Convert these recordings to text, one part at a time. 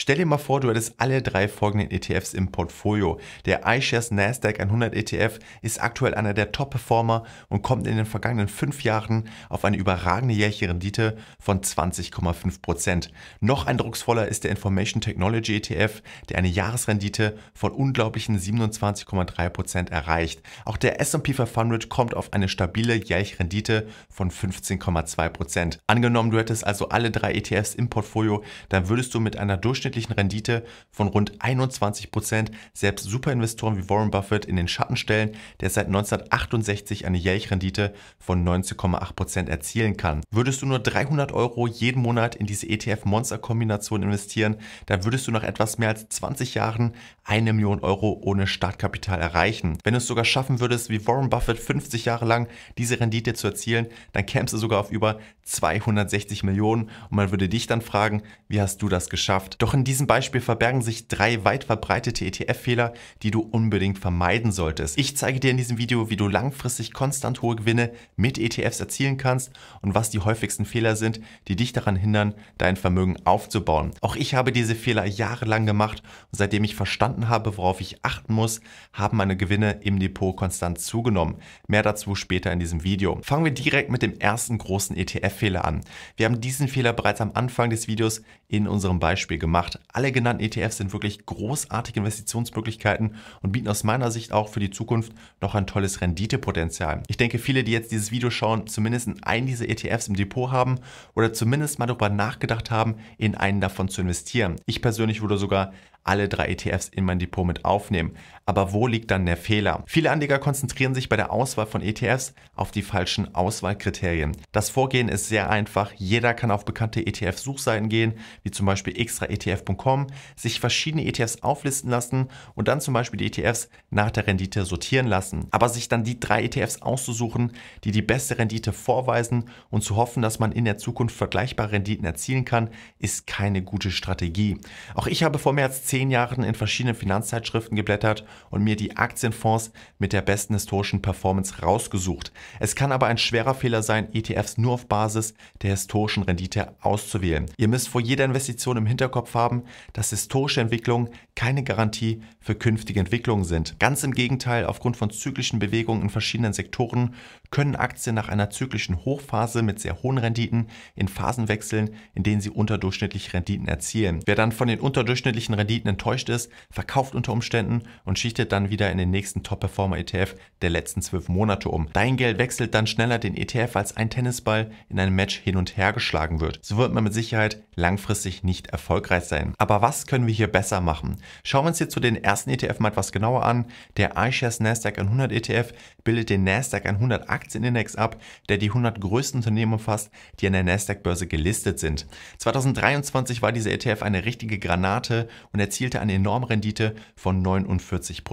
Stell dir mal vor, du hättest alle drei folgenden ETFs im Portfolio. Der iShares Nasdaq 100 ETF ist aktuell einer der Top-Performer und kommt in den vergangenen fünf Jahren auf eine überragende jährliche Rendite von 20,5%. Noch eindrucksvoller ist der Information Technology ETF, der eine Jahresrendite von unglaublichen 27,3% erreicht. Auch der S&P 500 kommt auf eine stabile jährliche Rendite von 15,2%. Angenommen, du hättest also alle drei ETFs im Portfolio, dann würdest du mit einer durchschnittlichen durchschnittlichen Rendite von rund 21 Prozent selbst Superinvestoren wie Warren Buffett in den Schatten stellen, der seit 1968 eine Rendite von 19,8 Prozent erzielen kann. Würdest du nur 300 Euro jeden Monat in diese ETF-Monster-Kombination investieren, dann würdest du nach etwas mehr als 20 Jahren eine Million Euro ohne Startkapital erreichen. Wenn du es sogar schaffen würdest, wie Warren Buffett 50 Jahre lang diese Rendite zu erzielen, dann kämst du sogar auf über 260 Millionen und man würde dich dann fragen, wie hast du das geschafft? Doch in diesem Beispiel verbergen sich drei weit verbreitete ETF-Fehler, die du unbedingt vermeiden solltest. Ich zeige dir in diesem Video, wie du langfristig konstant hohe Gewinne mit ETFs erzielen kannst und was die häufigsten Fehler sind, die dich daran hindern, dein Vermögen aufzubauen. Auch ich habe diese Fehler jahrelang gemacht und seitdem ich verstanden habe, worauf ich achten muss, haben meine Gewinne im Depot konstant zugenommen. Mehr dazu später in diesem Video. Fangen wir direkt mit dem ersten großen ETF-Fehler an. Wir haben diesen Fehler bereits am Anfang des Videos in unserem Beispiel gemacht gemacht. Alle genannten ETFs sind wirklich großartige Investitionsmöglichkeiten und bieten aus meiner Sicht auch für die Zukunft noch ein tolles Renditepotenzial. Ich denke, viele, die jetzt dieses Video schauen, zumindest einen dieser ETFs im Depot haben oder zumindest mal darüber nachgedacht haben, in einen davon zu investieren. Ich persönlich würde sogar alle drei ETFs in mein Depot mit aufnehmen. Aber wo liegt dann der Fehler? Viele Anleger konzentrieren sich bei der Auswahl von ETFs auf die falschen Auswahlkriterien. Das Vorgehen ist sehr einfach. Jeder kann auf bekannte ETF-Suchseiten gehen, wie zum Beispiel extra ETF ETF.com sich verschiedene ETFs auflisten lassen und dann zum Beispiel die ETFs nach der Rendite sortieren lassen. Aber sich dann die drei ETFs auszusuchen, die die beste Rendite vorweisen und zu hoffen, dass man in der Zukunft vergleichbare Renditen erzielen kann, ist keine gute Strategie. Auch ich habe vor mehr als zehn Jahren in verschiedenen Finanzzeitschriften geblättert und mir die Aktienfonds mit der besten historischen Performance rausgesucht. Es kann aber ein schwerer Fehler sein, ETFs nur auf Basis der historischen Rendite auszuwählen. Ihr müsst vor jeder Investition im Hinterkopf haben, haben, dass historische Entwicklungen keine Garantie für künftige Entwicklungen sind. Ganz im Gegenteil, aufgrund von zyklischen Bewegungen in verschiedenen Sektoren können Aktien nach einer zyklischen Hochphase mit sehr hohen Renditen in Phasen wechseln, in denen sie unterdurchschnittliche Renditen erzielen. Wer dann von den unterdurchschnittlichen Renditen enttäuscht ist, verkauft unter Umständen und schichtet dann wieder in den nächsten Top-Performer-ETF der letzten zwölf Monate um. Dein Geld wechselt dann schneller den ETF, als ein Tennisball in einem Match hin und her geschlagen wird. So wird man mit Sicherheit langfristig nicht erfolgreich sein. Aber was können wir hier besser machen? Schauen wir uns hierzu den ersten ETF mal etwas genauer an. Der iShares Nasdaq 100 ETF bildet den Nasdaq 100 Aktienindex ab, der die 100 größten Unternehmen umfasst, die an der Nasdaq-Börse gelistet sind. 2023 war dieser ETF eine richtige Granate und erzielte eine enorme Rendite von 49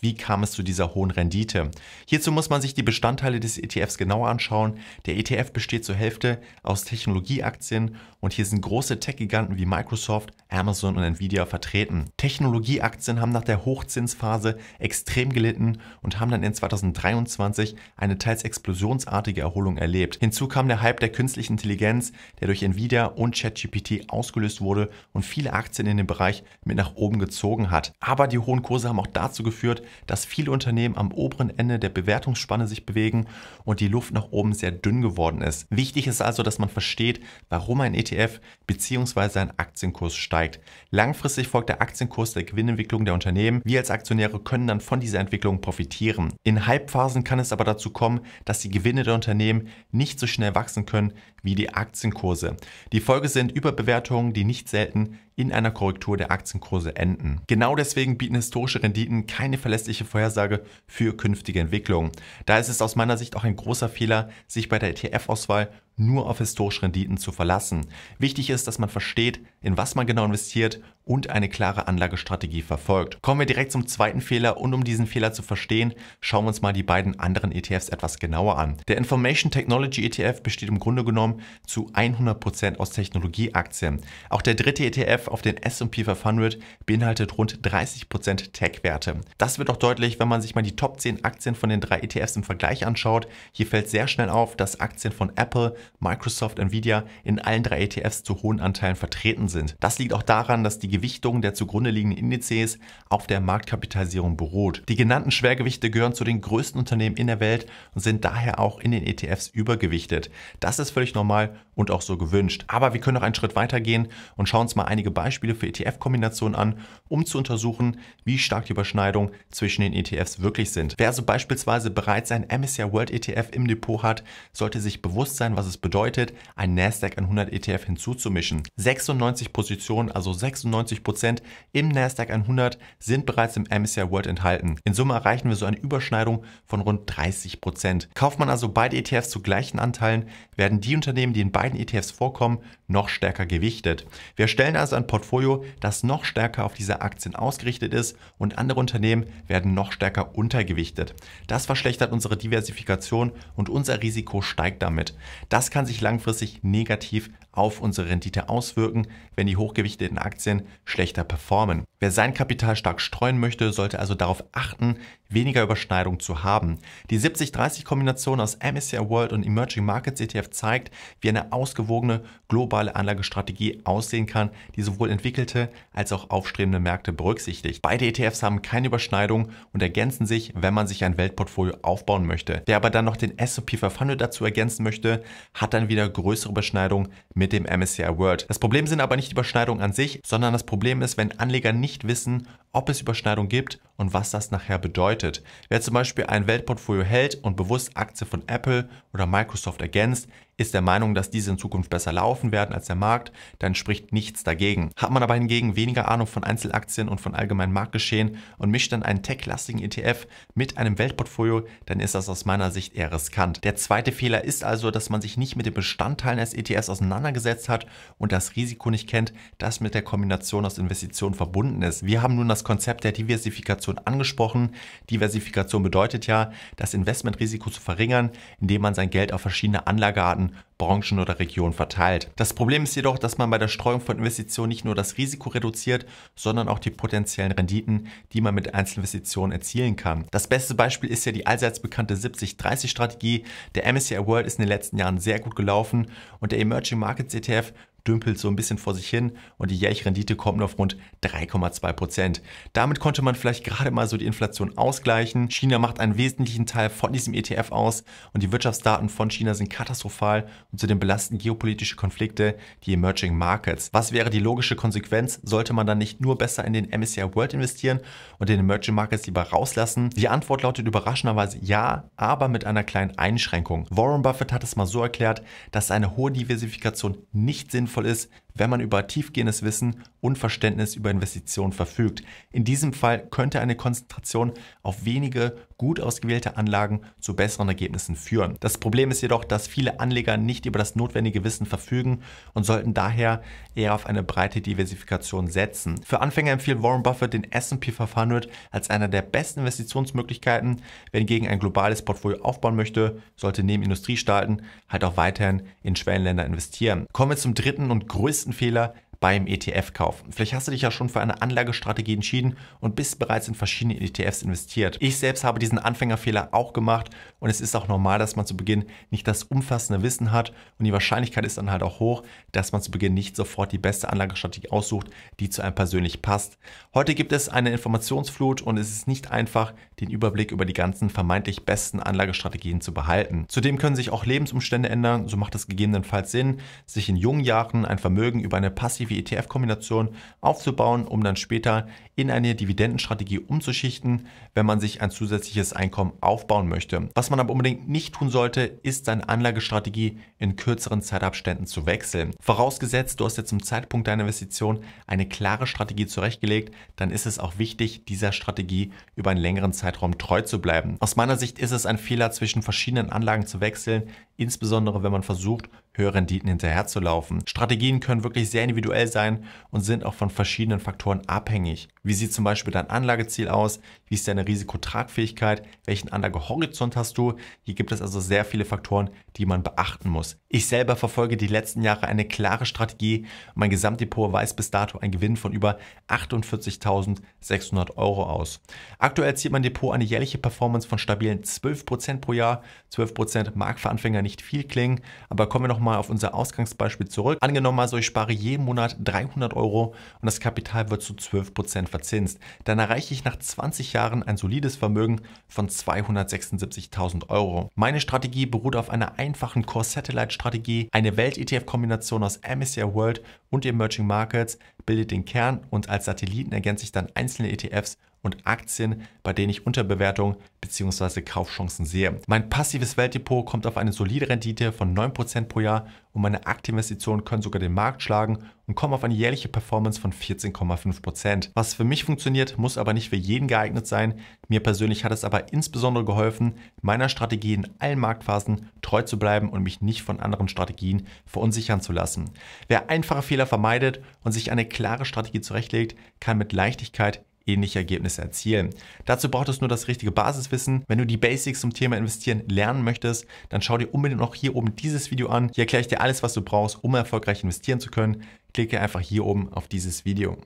Wie kam es zu dieser hohen Rendite? Hierzu muss man sich die Bestandteile des ETFs genauer anschauen. Der ETF besteht zur Hälfte aus Technologieaktien und hier sind große Tech-Giganten wie Microsoft, Amazon und Nvidia vertreten. Technologieaktien haben nach der Hochzinsphase extrem gelitten und haben dann in 2023 eine teils explosionsartige Erholung erlebt. Hinzu kam der Hype der künstlichen Intelligenz, der durch Nvidia und ChatGPT ausgelöst wurde und viele Aktien in dem Bereich mit nach oben gezogen hat. Aber die hohen Kurse haben auch dazu geführt, dass viele Unternehmen am oberen Ende der Bewertungsspanne sich bewegen und die Luft nach oben sehr dünn geworden ist. Wichtig ist also, dass man versteht, warum ein ETF bzw. ein Aktienkurs steigt steigt. Langfristig folgt der Aktienkurs der Gewinnentwicklung der Unternehmen. Wir als Aktionäre können dann von dieser Entwicklung profitieren. In Halbphasen kann es aber dazu kommen, dass die Gewinne der Unternehmen nicht so schnell wachsen können wie die Aktienkurse. Die Folge sind Überbewertungen, die nicht selten in einer Korrektur der Aktienkurse enden. Genau deswegen bieten historische Renditen keine verlässliche Vorhersage für künftige Entwicklungen. Da ist es aus meiner Sicht auch ein großer Fehler, sich bei der ETF-Auswahl nur auf historische Renditen zu verlassen. Wichtig ist, dass man versteht, in was man genau investiert und eine klare Anlagestrategie verfolgt. Kommen wir direkt zum zweiten Fehler und um diesen Fehler zu verstehen, schauen wir uns mal die beiden anderen ETFs etwas genauer an. Der Information Technology ETF besteht im Grunde genommen zu 100% aus Technologieaktien. Auch der dritte ETF auf den S&P 500 beinhaltet rund 30% Tech-Werte. Das wird auch deutlich, wenn man sich mal die Top 10 Aktien von den drei ETFs im Vergleich anschaut. Hier fällt sehr schnell auf, dass Aktien von Apple, Microsoft, Nvidia in allen drei ETFs zu hohen Anteilen vertreten sind. Das liegt auch daran, dass die Gewichtung der zugrunde liegenden Indizes auf der Marktkapitalisierung beruht. Die genannten Schwergewichte gehören zu den größten Unternehmen in der Welt und sind daher auch in den ETFs übergewichtet. Das ist völlig normal und auch so gewünscht. Aber wir können noch einen Schritt weiter gehen und schauen uns mal einige Beispiele für ETF-Kombinationen an, um zu untersuchen, wie stark die Überschneidungen zwischen den ETFs wirklich sind. Wer also beispielsweise bereits ein MSCI World ETF im Depot hat, sollte sich bewusst sein, was es bedeutet, ein Nasdaq 100 ETF hinzuzumischen. 96 Positionen, also 96 45 Prozent im Nasdaq 100 sind bereits im MSCI World enthalten. In Summe erreichen wir so eine Überschneidung von rund 30 Prozent. Kauft man also beide ETFs zu gleichen Anteilen, werden die Unternehmen, die in beiden ETFs vorkommen, noch stärker gewichtet. Wir stellen also ein Portfolio, das noch stärker auf diese Aktien ausgerichtet ist und andere Unternehmen werden noch stärker untergewichtet. Das verschlechtert unsere Diversifikation und unser Risiko steigt damit. Das kann sich langfristig negativ auf unsere Rendite auswirken, wenn die hochgewichteten Aktien schlechter performen. Wer sein Kapital stark streuen möchte, sollte also darauf achten, weniger Überschneidung zu haben. Die 70-30-Kombination aus MSCI World und Emerging Markets ETF zeigt, wie eine ausgewogene globale Anlagestrategie aussehen kann, die sowohl entwickelte als auch aufstrebende Märkte berücksichtigt. Beide ETFs haben keine Überschneidung und ergänzen sich, wenn man sich ein Weltportfolio aufbauen möchte. Wer aber dann noch den S&P 500 dazu ergänzen möchte, hat dann wieder größere Überschneidung mit dem MSCI World. Das Problem sind aber nicht die Überschneidungen an sich, sondern das Problem ist, wenn Anleger nicht nicht wissen, ob es Überschneidung gibt und was das nachher bedeutet. Wer zum Beispiel ein Weltportfolio hält und bewusst Aktien von Apple oder Microsoft ergänzt, ist der Meinung, dass diese in Zukunft besser laufen werden als der Markt, dann spricht nichts dagegen. Hat man aber hingegen weniger Ahnung von Einzelaktien und von allgemeinem Marktgeschehen und mischt dann einen tech-lastigen ETF mit einem Weltportfolio, dann ist das aus meiner Sicht eher riskant. Der zweite Fehler ist also, dass man sich nicht mit den Bestandteilen des ETFs auseinandergesetzt hat und das Risiko nicht kennt, das mit der Kombination aus Investitionen verbunden ist. Wir haben nun das Konzept der Diversifikation angesprochen. Diversifikation bedeutet ja, das Investmentrisiko zu verringern, indem man sein Geld auf verschiedene Anlagearten, Branchen oder Regionen verteilt. Das Problem ist jedoch, dass man bei der Streuung von Investitionen nicht nur das Risiko reduziert, sondern auch die potenziellen Renditen, die man mit Einzelinvestitionen erzielen kann. Das beste Beispiel ist ja die allseits bekannte 70-30-Strategie. Der MSCI World ist in den letzten Jahren sehr gut gelaufen und der Emerging Markets ETF dümpelt so ein bisschen vor sich hin und die jährliche Rendite kommt auf rund 3,2 Prozent. Damit konnte man vielleicht gerade mal so die Inflation ausgleichen. China macht einen wesentlichen Teil von diesem ETF aus und die Wirtschaftsdaten von China sind katastrophal und zudem belasten geopolitische Konflikte die Emerging Markets. Was wäre die logische Konsequenz? Sollte man dann nicht nur besser in den MSCI World investieren und den Emerging Markets lieber rauslassen? Die Antwort lautet überraschenderweise ja, aber mit einer kleinen Einschränkung. Warren Buffett hat es mal so erklärt, dass eine hohe Diversifikation nicht sinnvoll sinnvoll ist, wenn man über tiefgehendes Wissen und Verständnis über Investitionen verfügt. In diesem Fall könnte eine Konzentration auf wenige gut ausgewählte Anlagen zu besseren Ergebnissen führen. Das Problem ist jedoch, dass viele Anleger nicht über das notwendige Wissen verfügen und sollten daher eher auf eine breite Diversifikation setzen. Für Anfänger empfiehlt Warren Buffett den S&P 500 als einer der besten Investitionsmöglichkeiten. Wenn gegen ein globales Portfolio aufbauen möchte, sollte neben Industriestaaten halt auch weiterhin in Schwellenländer investieren. Kommen wir zum dritten und größten größten Fehler beim ETF-Kauf. Vielleicht hast du dich ja schon für eine Anlagestrategie entschieden und bist bereits in verschiedene ETFs investiert. Ich selbst habe diesen Anfängerfehler auch gemacht und es ist auch normal, dass man zu Beginn nicht das umfassende Wissen hat und die Wahrscheinlichkeit ist dann halt auch hoch, dass man zu Beginn nicht sofort die beste Anlagestrategie aussucht, die zu einem persönlich passt. Heute gibt es eine Informationsflut und es ist nicht einfach, den Überblick über die ganzen vermeintlich besten Anlagestrategien zu behalten. Zudem können sich auch Lebensumstände ändern, so macht es gegebenenfalls Sinn, sich in jungen Jahren ein Vermögen über eine passive ETF-Kombination aufzubauen, um dann später in eine Dividendenstrategie umzuschichten, wenn man sich ein zusätzliches Einkommen aufbauen möchte. Was man aber unbedingt nicht tun sollte, ist seine Anlagestrategie in kürzeren Zeitabständen zu wechseln. Vorausgesetzt, du hast jetzt zum Zeitpunkt deiner Investition eine klare Strategie zurechtgelegt, dann ist es auch wichtig, dieser Strategie über einen längeren Zeitraum Zeitraum treu zu bleiben. Aus meiner Sicht ist es ein Fehler, zwischen verschiedenen Anlagen zu wechseln, insbesondere wenn man versucht, höhere Renditen hinterherzulaufen. Strategien können wirklich sehr individuell sein und sind auch von verschiedenen Faktoren abhängig. Wie sieht zum Beispiel dein Anlageziel aus? Wie ist deine Risikotragfähigkeit? Welchen Anlagehorizont hast du? Hier gibt es also sehr viele Faktoren, die man beachten muss. Ich selber verfolge die letzten Jahre eine klare Strategie. Mein Gesamtdepot weist bis dato einen Gewinn von über 48.600 Euro aus. Aktuell zieht mein Depot eine jährliche Performance von stabilen 12% pro Jahr. 12% mag für Anfänger nicht nicht viel klingen, aber kommen wir nochmal auf unser Ausgangsbeispiel zurück. Angenommen also, ich spare jeden Monat 300 Euro und das Kapital wird zu 12% verzinst. Dann erreiche ich nach 20 Jahren ein solides Vermögen von 276.000 Euro. Meine Strategie beruht auf einer einfachen Core-Satellite-Strategie. Eine Welt-ETF-Kombination aus MSCI World und Emerging Markets bildet den Kern und als Satelliten ergänze ich dann einzelne ETFs und Aktien, bei denen ich Unterbewertung bzw. Kaufchancen sehe. Mein passives Weltdepot kommt auf eine solide Rendite von 9% pro Jahr und meine Aktieninvestitionen können sogar den Markt schlagen und kommen auf eine jährliche Performance von 14,5%. Was für mich funktioniert, muss aber nicht für jeden geeignet sein. Mir persönlich hat es aber insbesondere geholfen, meiner Strategie in allen Marktphasen treu zu bleiben und mich nicht von anderen Strategien verunsichern zu lassen. Wer einfache Fehler vermeidet und sich eine klare Strategie zurechtlegt, kann mit Leichtigkeit ähnliche Ergebnisse erzielen. Dazu braucht es nur das richtige Basiswissen. Wenn du die Basics zum Thema Investieren lernen möchtest, dann schau dir unbedingt noch hier oben dieses Video an. Hier erkläre ich dir alles, was du brauchst, um erfolgreich investieren zu können. Klicke einfach hier oben auf dieses Video.